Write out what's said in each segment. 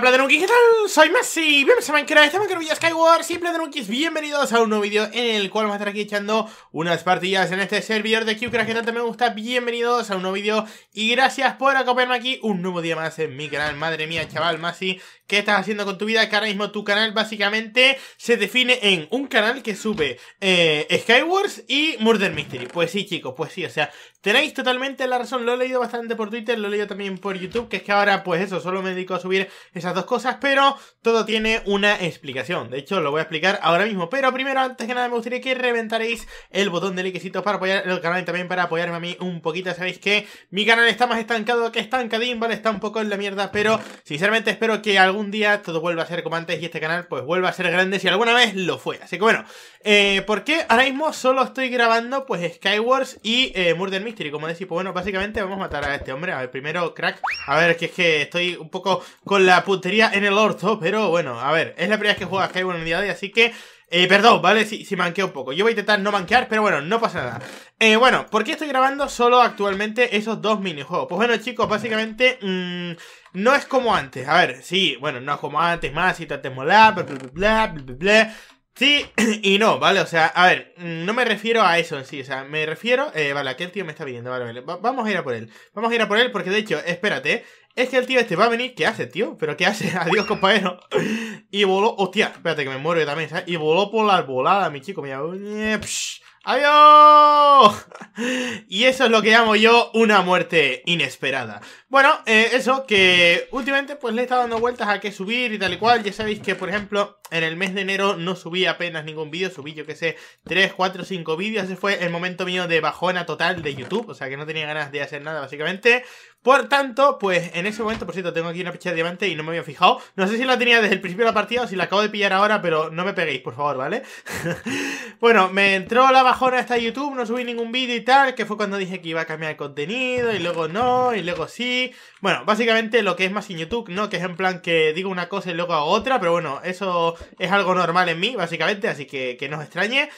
Hola ¿qué tal? Soy Messi, bienvenidos a Minecraft, estamos en Skywars y bienvenidos a un nuevo vídeo en el cual vamos a estar aquí echando unas partidas en este servidor de QCrash que tanto me gusta, bienvenidos a un nuevo vídeo y gracias por acompañarme aquí un nuevo día más en mi canal, madre mía chaval, Masi, ¿qué estás haciendo con tu vida? Que ahora mismo tu canal básicamente se define en un canal que sube eh, Skywars y Murder Mystery, pues sí chicos, pues sí, o sea, tenéis totalmente la razón, lo he leído bastante por Twitter, lo he leído también por YouTube, que es que ahora pues eso, solo me dedico a subir esas dos cosas, pero todo tiene una explicación. De hecho, lo voy a explicar ahora mismo. Pero primero, antes que nada, me gustaría que reventaréis el botón de likecito para apoyar el canal y también para apoyarme a mí un poquito. Sabéis que mi canal está más estancado que estancadín, ¿vale? Está un poco en la mierda, pero sinceramente espero que algún día todo vuelva a ser como antes y este canal pues vuelva a ser grande si alguna vez lo fue. Así que bueno, porque eh, ¿por qué ahora mismo solo estoy grabando pues Skywars y eh, Murder Mystery? Como decís, pues bueno, básicamente vamos a matar a este hombre. A ver, primero, crack. A ver, que es que estoy un poco con la puta en el orto, pero bueno, a ver, es la primera vez que juega a hay en día así que... Eh, perdón, ¿vale? Si, si manqueo un poco. Yo voy a intentar no manquear, pero bueno, no pasa nada. Eh, bueno, ¿por qué estoy grabando solo actualmente esos dos minijuegos? Pues bueno, chicos, básicamente... Mm, no es como antes. A ver, sí, bueno, no es como antes, más, si te bla, bla, bla, bla, Sí y no, ¿vale? O sea, a ver, mm, no me refiero a eso en sí, o sea, me refiero... Eh, vale, el tío me está pidiendo, vale, vale, vamos a ir a por él. Vamos a ir a por él porque, de hecho, espérate, es que el tío este va a venir, ¿qué hace, tío? ¿Pero qué hace? Adiós, compañero. Y voló, hostia, espérate que me muero también, ¿sabes? Y voló por la arbolada, mi chico, mira. Eh, ¡Adiós! Y eso es lo que llamo yo una muerte inesperada. Bueno, eh, eso que últimamente pues le he estado dando vueltas a qué subir y tal y cual. Ya sabéis que, por ejemplo, en el mes de enero no subí apenas ningún vídeo. Subí, yo que sé, 3, 4, 5 vídeos. Ese fue el momento mío de bajona total de YouTube. O sea que no tenía ganas de hacer nada, básicamente. Por tanto, pues en ese momento, por cierto, tengo aquí una picha de diamante y no me había fijado. No sé si la tenía desde el principio de la partida o si la acabo de pillar ahora, pero no me peguéis, por favor, ¿vale? bueno, me entró la bajona esta YouTube, no subí ningún vídeo y tal, que fue cuando dije que iba a cambiar de contenido y luego no, y luego sí. Bueno, básicamente lo que es más en YouTube, ¿no? Que es en plan que digo una cosa y luego hago otra, pero bueno, eso es algo normal en mí, básicamente, así que que no os extrañe.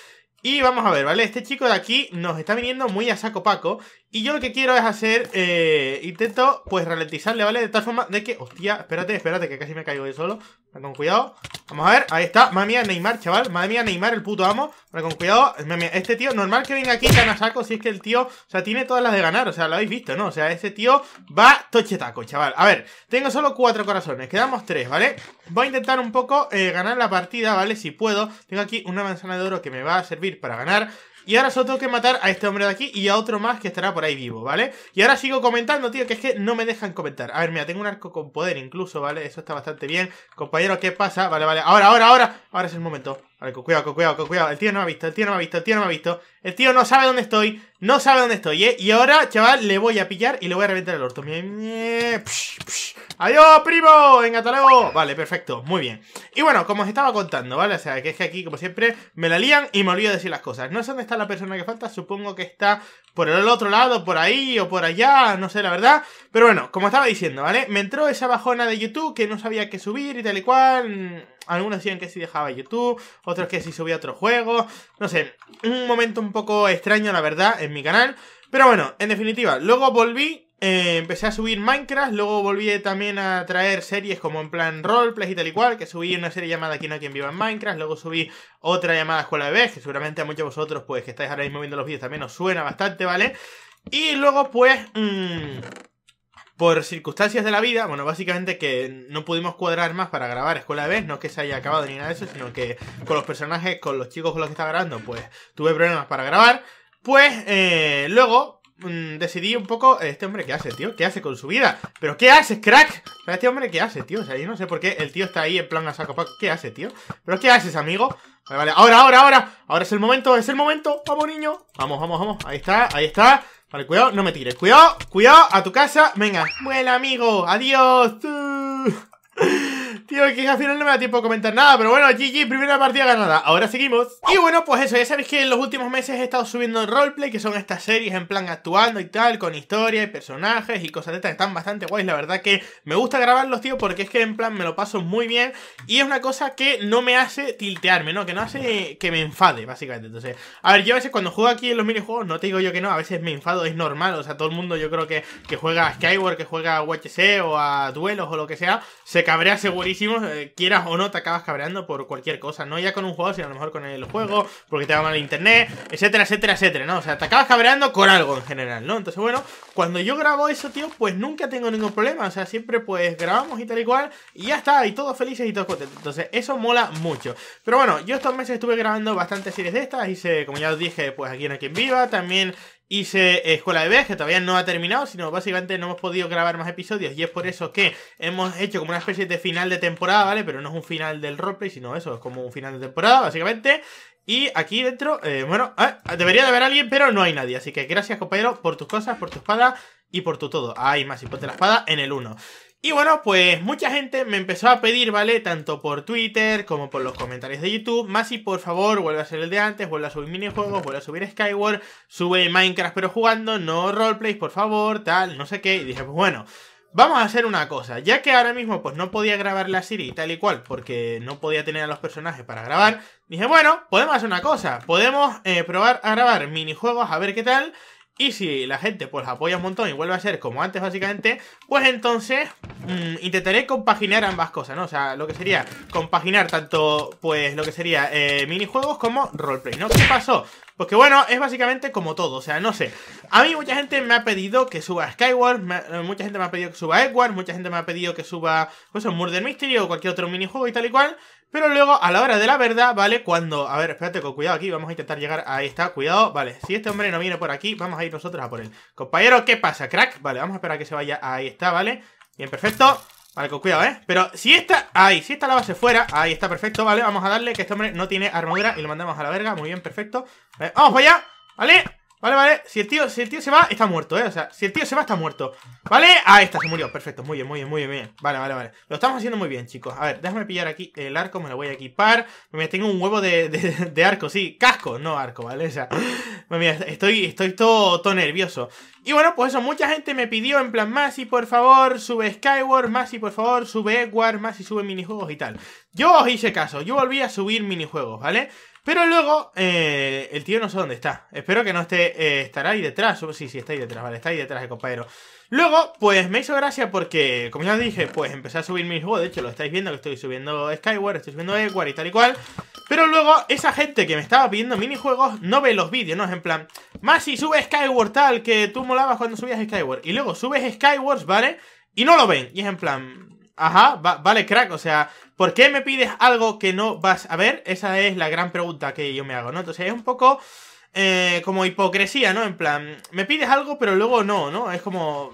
Y vamos a ver, ¿vale? Este chico de aquí nos está viniendo muy a saco paco y yo lo que quiero es hacer, eh, intento pues ralentizarle, ¿vale? De tal forma de que, hostia, espérate, espérate, que casi me caigo de solo Con cuidado, vamos a ver, ahí está, madre Neymar, chaval, madre mía Neymar, el puto amo con cuidado, este tío, normal que venga aquí y gana saco Si es que el tío, o sea, tiene todas las de ganar, o sea, lo habéis visto, ¿no? O sea, ese tío va tochetaco, chaval A ver, tengo solo cuatro corazones, quedamos tres, ¿vale? Voy a intentar un poco eh, ganar la partida, ¿vale? Si puedo, tengo aquí una manzana de oro que me va a servir para ganar y ahora solo tengo que matar a este hombre de aquí y a otro más que estará por ahí vivo, ¿vale? Y ahora sigo comentando, tío, que es que no me dejan comentar. A ver, mira, tengo un arco con poder incluso, ¿vale? Eso está bastante bien. Compañero, ¿qué pasa? Vale, vale. Ahora, ahora, ahora. Ahora es el momento. Vale, cuidado, cuidado, cuidado. El tío no me ha visto, el tío no me ha visto, el tío no me ha visto. El tío no sabe dónde estoy, no sabe dónde estoy, ¿eh? Y ahora, chaval, le voy a pillar y le voy a reventar el orto. ¡Adiós, primo! ¡Venga, luego! Vale, perfecto, muy bien. Y bueno, como os estaba contando, ¿vale? O sea, que es que aquí, como siempre, me la lían y me olvido decir las cosas. No sé dónde está la persona que falta, supongo que está por el otro lado, por ahí o por allá, no sé la verdad. Pero bueno, como estaba diciendo, ¿vale? Me entró esa bajona de YouTube que no sabía qué subir y tal y cual algunos decían que si dejaba YouTube, otros que si subía otro juego, no sé, un momento un poco extraño la verdad en mi canal, pero bueno, en definitiva, luego volví eh, empecé a subir Minecraft, luego volví también a traer series como en plan roleplays y tal y cual, que subí una serie llamada Aquí no hay quien viva en Minecraft, luego subí otra llamada Escuela de Bebés, que seguramente a muchos de vosotros, pues que estáis ahora mismo viendo los vídeos, también os suena bastante, ¿vale? Y luego, pues, mm, por circunstancias de la vida, bueno, básicamente que no pudimos cuadrar más para grabar Escuela de Vez, no que se haya acabado ni nada de eso, sino que con los personajes, con los chicos con los que estaba grabando, pues tuve problemas para grabar. Pues eh, luego mm, decidí un poco, eh, este hombre, ¿qué hace, tío? ¿Qué hace con su vida? ¿Pero qué hace, crack? este hombre, ¿qué hace, tío? O sea, yo no sé por qué el tío está ahí en plan a saco ¿Qué hace, tío? ¿Pero qué haces, amigo? Vale, vale, ahora, ahora, ahora. Ahora es el momento, es el momento. Vamos, niño. Vamos, vamos, vamos. Ahí está, ahí está. Vale, cuidado, no me tires. Cuidado, cuidado, a tu casa. Venga, buen amigo. Adiós. Tío, que al final no me da tiempo a comentar nada, pero bueno, GG, primera partida ganada. Ahora seguimos. Y bueno, pues eso, ya sabéis que en los últimos meses he estado subiendo en roleplay, que son estas series en plan actuando y tal, con historia y personajes y cosas de estas que están bastante guays. La verdad que me gusta grabarlos, tío, porque es que en plan me lo paso muy bien y es una cosa que no me hace tiltearme, ¿no? Que no hace que me enfade, básicamente. Entonces, a ver, yo a veces cuando juego aquí en los minijuegos, no te digo yo que no, a veces me enfado, es normal. O sea, todo el mundo yo creo que, que juega a Skyward, que juega a UHC o a duelos o lo que sea, se cabrea segurísimo eh, quieras o no, te acabas cabreando por cualquier cosa, no ya con un juego, sino a lo mejor con el juego, porque te va mal internet, etcétera, etcétera, etcétera, ¿no? O sea, te acabas cabreando con algo en general, ¿no? Entonces, bueno, cuando yo grabo eso, tío, pues nunca tengo ningún problema, o sea, siempre pues grabamos y tal y cual, y ya está, y todos felices y todos contentos. Entonces, eso mola mucho. Pero bueno, yo estos meses estuve grabando bastantes series de estas, y como ya os dije, pues aquí en Aquí en Viva, también Hice Escuela de Bebés, que todavía no ha terminado, sino básicamente no hemos podido grabar más episodios y es por eso que hemos hecho como una especie de final de temporada, ¿vale? Pero no es un final del roleplay, sino eso, es como un final de temporada, básicamente. Y aquí dentro, eh, bueno, ah, debería de haber alguien, pero no hay nadie. Así que gracias, compañero, por tus cosas, por tu espada y por tu todo. Ahí más, y ponte la espada en el 1. Y bueno, pues mucha gente me empezó a pedir, ¿vale? Tanto por Twitter como por los comentarios de YouTube. Masi, por favor, vuelve a ser el de antes, vuelve a subir minijuegos, vuelve a subir Skyward, sube Minecraft pero jugando, no roleplays, por favor, tal, no sé qué. Y dije, pues bueno, Vamos a hacer una cosa, ya que ahora mismo pues no podía grabar la serie y tal y cual, porque no podía tener a los personajes para grabar, dije, bueno, podemos hacer una cosa, podemos eh, probar a grabar minijuegos a ver qué tal, y si la gente pues apoya un montón y vuelve a ser como antes básicamente, pues entonces Mm, intentaré compaginar ambas cosas, ¿no? O sea, lo que sería compaginar tanto, pues, lo que sería eh, minijuegos como roleplay, ¿no? ¿Qué pasó? Pues que bueno, es básicamente como todo, o sea, no sé. A mí mucha gente me ha pedido que suba Skyward, eh, mucha gente me ha pedido que suba Edward, mucha gente me ha pedido que suba, pues, Murder Mystery o cualquier otro minijuego y tal y cual. Pero luego, a la hora de la verdad, ¿vale? Cuando... A ver, espérate, con cuidado aquí, vamos a intentar llegar... Ahí está, cuidado, vale. Si este hombre no viene por aquí, vamos a ir nosotros a por él. Compañero, ¿qué pasa, crack? Vale, vamos a esperar a que se vaya. Ahí está, ¿vale? vale Bien, perfecto Vale, con cuidado, ¿eh? Pero si esta... ay si esta la base fuera Ahí está, perfecto, vale Vamos a darle que este hombre no tiene armadura Y lo mandamos a la verga Muy bien, perfecto Vamos para allá Vale Vale, vale, si el tío, si el tío se va, está muerto, ¿eh? O sea, si el tío se va, está muerto ¿Vale? Ah, está, se murió, perfecto, muy bien, muy bien, muy bien, Vale, vale, vale, lo estamos haciendo muy bien, chicos A ver, déjame pillar aquí el arco, me lo voy a equipar Me tengo un huevo de, de, de, arco, sí Casco, no arco, ¿vale? O sea, estoy, estoy todo, todo nervioso Y bueno, pues eso, mucha gente me pidió en plan y por favor, sube Skyward y por favor, sube Edward y sube minijuegos y tal Yo os hice caso, yo volví a subir minijuegos, ¿vale? Pero luego, eh, el tío no sé dónde está. Espero que no esté. Eh, estará ahí detrás. Sí, sí, está ahí detrás, vale, está ahí detrás el compañero. Luego, pues me hizo gracia porque, como ya os dije, pues empecé a subir mis juegos. De hecho, lo estáis viendo que estoy subiendo Skyward, estoy subiendo Edward y tal y cual. Pero luego, esa gente que me estaba pidiendo minijuegos no ve los vídeos, ¿no? Es en plan, más si sube Skyward tal, que tú molabas cuando subías Skyward. Y luego subes Skyward, ¿vale? Y no lo ven. Y es en plan, Ajá, vale, crack, o sea, ¿Por qué me pides algo que no vas a ver? Esa es la gran pregunta que yo me hago, ¿no? Entonces es un poco eh, como hipocresía, ¿no? En plan, me pides algo pero luego no, ¿no? Es como...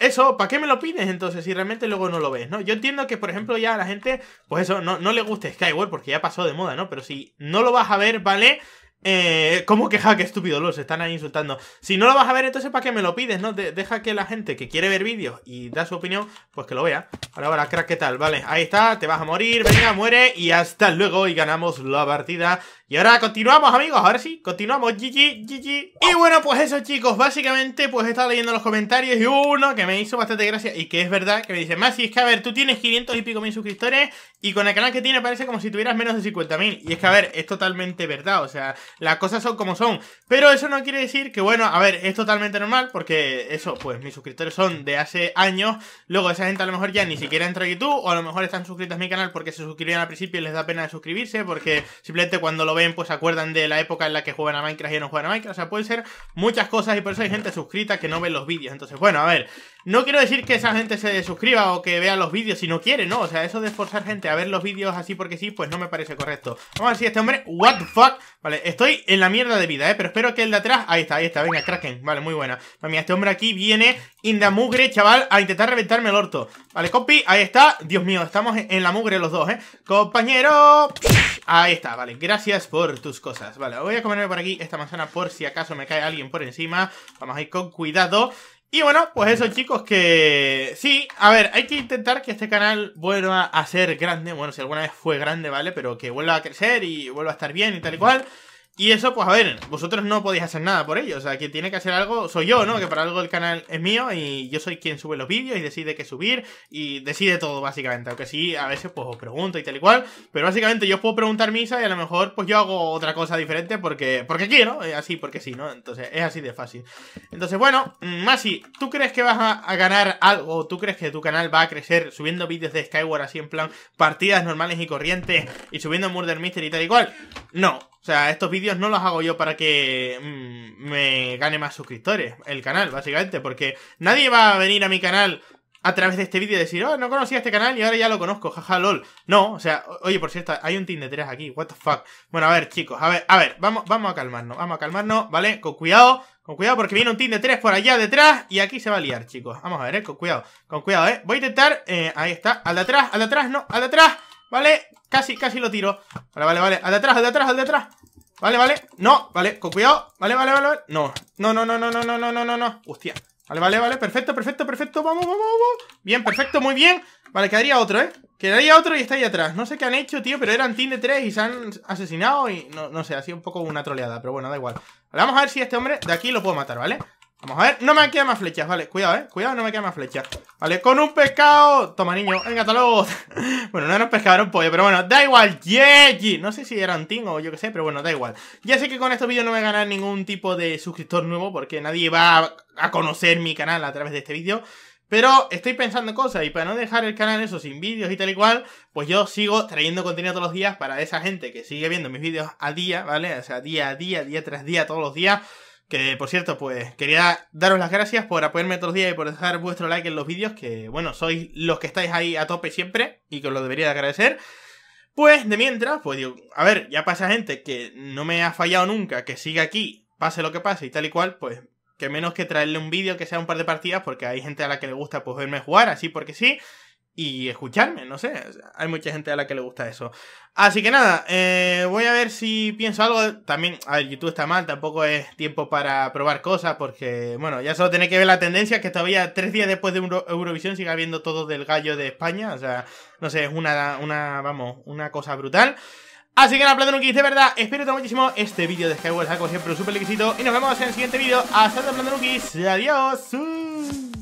Eso, ¿para qué me lo pides entonces si realmente luego no lo ves, no? Yo entiendo que, por ejemplo, ya a la gente, pues eso, no, le guste Skyward porque ya pasó de moda, ¿no? Pero si no lo vas a ver, ¿vale? Eh, ¿Cómo que estúpido? Los están ahí insultando. Si no lo vas a ver, entonces ¿para qué me lo pides? no Deja que la gente que quiere ver vídeos y da su opinión, pues que lo vea. Ahora, ahora, crack, ¿qué tal? Vale, ahí está, te vas a morir, venga, muere y hasta luego y ganamos la partida. Y ahora continuamos, amigos, ahora sí, continuamos, GG, GG. Y bueno, pues eso, chicos, básicamente, pues he estado leyendo los comentarios y uno que me hizo bastante gracia y que es verdad, que me dice, más, si es que, a ver, tú tienes 500 y pico mil suscriptores y con el canal que tiene parece como si tuvieras menos de 50.000. Y es que, a ver, es totalmente verdad, o sea las cosas son como son. Pero eso no quiere decir que, bueno, a ver, es totalmente normal, porque eso, pues mis suscriptores son de hace años. Luego esa gente a lo mejor ya ni siquiera entra a YouTube, o a lo mejor están suscritas a mi canal porque se suscribieron al principio y les da pena de suscribirse, porque simplemente cuando lo ven, pues se acuerdan de la época en la que juegan a Minecraft y no juegan a Minecraft. O sea, puede ser muchas cosas y por eso hay gente suscrita que no ve los vídeos. Entonces, bueno, a ver, no quiero decir que esa gente se suscriba o que vea los vídeos si no quiere, ¿no? O sea, eso de forzar gente a ver los vídeos así porque sí, pues no me parece correcto. Vamos a ver si este hombre... What the fuck? Vale, estoy en la mierda de vida, ¿eh? Pero espero que el de atrás... Ahí está, ahí está, venga, cracken. Vale, muy buena. Mami, pues este hombre aquí viene in the mugre, chaval, a intentar reventarme el orto. Vale, copy, ahí está. Dios mío, estamos en la mugre los dos, ¿eh? Compañero... Ahí está, vale. Gracias por tus cosas. Vale, voy a comerme por aquí esta manzana por si acaso me cae alguien por encima. Vamos a ir con cuidado. Y bueno, pues eso chicos que... Sí, a ver, hay que intentar que este canal vuelva a ser grande. Bueno, si alguna vez fue grande, ¿vale? Pero que vuelva a crecer y vuelva a estar bien y tal y cual. Y eso, pues a ver, vosotros no podéis hacer nada por ello. O sea, que tiene que hacer algo, soy yo, ¿no? Que para algo el canal es mío y yo soy quien sube los vídeos y decide qué subir y decide todo, básicamente. Aunque sí, a veces pues os pregunto y tal y cual. Pero básicamente yo os puedo preguntar misa y a lo mejor pues yo hago otra cosa diferente porque, porque quiero, eh, así, porque sí, ¿no? Entonces es así de fácil. Entonces, bueno, mm, Masi, ¿tú crees que vas a, ganar algo? ¿Tú crees que tu canal va a crecer subiendo vídeos de Skyward así en plan partidas normales y corrientes y subiendo Murder Mystery y tal y cual? No, o sea, estos vídeos no los hago yo para que mm, me gane más suscriptores el canal, básicamente, porque nadie va a venir a mi canal a través de este vídeo y decir, oh, no conocía este canal y ahora ya lo conozco, jaja, lol. No, o sea, oye, por cierto, hay un team de tres aquí, what the fuck. Bueno, a ver, chicos, a ver, a ver, vamos, vamos a calmarnos, vamos a calmarnos, ¿vale? Con cuidado, con cuidado porque viene un team de tres por allá detrás y aquí se va a liar, chicos. Vamos a ver, eh, con cuidado, con cuidado, eh. Voy a intentar, eh, ahí está, al de atrás, al de atrás, no, al de atrás. Vale, casi, casi lo tiro Vale, vale, vale, al de atrás, al de atrás, al de atrás Vale, vale, no, vale, con cuidado Vale, vale, vale, no, no, no, no, no, no, no, no, no, no no Hostia, vale, vale, vale, perfecto, perfecto, perfecto Vamos, vamos, vamos, bien, perfecto, muy bien Vale, quedaría otro, eh Quedaría otro y está ahí atrás No sé qué han hecho, tío, pero eran team de tres y se han asesinado Y no, no sé, ha sido un poco una troleada Pero bueno, da igual Vale, vamos a ver si este hombre de aquí lo puedo matar, ¿vale? Vamos a ver, no me han quedado más flechas, vale, cuidado, eh Cuidado, no me quedan más flechas ¿Vale? Con un pescado. Toma, niño. Venga, hasta bueno, no era un pescado, era un pollo. Pero bueno, da igual. yeji No sé si era un ting o yo qué sé, pero bueno, da igual. Ya sé que con estos vídeos no voy a ganar ningún tipo de suscriptor nuevo porque nadie va a conocer mi canal a través de este vídeo. Pero estoy pensando cosas y para no dejar el canal eso sin vídeos y tal y cual, pues yo sigo trayendo contenido todos los días para esa gente que sigue viendo mis vídeos a día, ¿vale? O sea, día a día, día tras día, todos los días. Que por cierto, pues quería daros las gracias por apoyarme todos los días y por dejar vuestro like en los vídeos, que bueno, sois los que estáis ahí a tope siempre y que os lo debería de agradecer. Pues de mientras, pues digo, a ver, ya pasa gente que no me ha fallado nunca, que siga aquí, pase lo que pase y tal y cual, pues que menos que traerle un vídeo que sea un par de partidas, porque hay gente a la que le gusta pues verme jugar, así porque sí y escucharme, no sé. Hay mucha gente a la que le gusta eso. Así que nada, eh, voy a ver si pienso algo. También, a ver, YouTube está mal, tampoco es tiempo para probar cosas, porque, bueno, ya solo tenéis que ver la tendencia, que todavía tres días después de Eurovisión sigue habiendo todo del gallo de España. O sea, no sé, es una, una vamos, una cosa brutal. Así que nada, Plátano de verdad, espero muchísimo este vídeo de Skyward, Saco, siempre, un súper exquisito. Y nos vemos en el siguiente vídeo. Hasta luego, Plátano Adiós.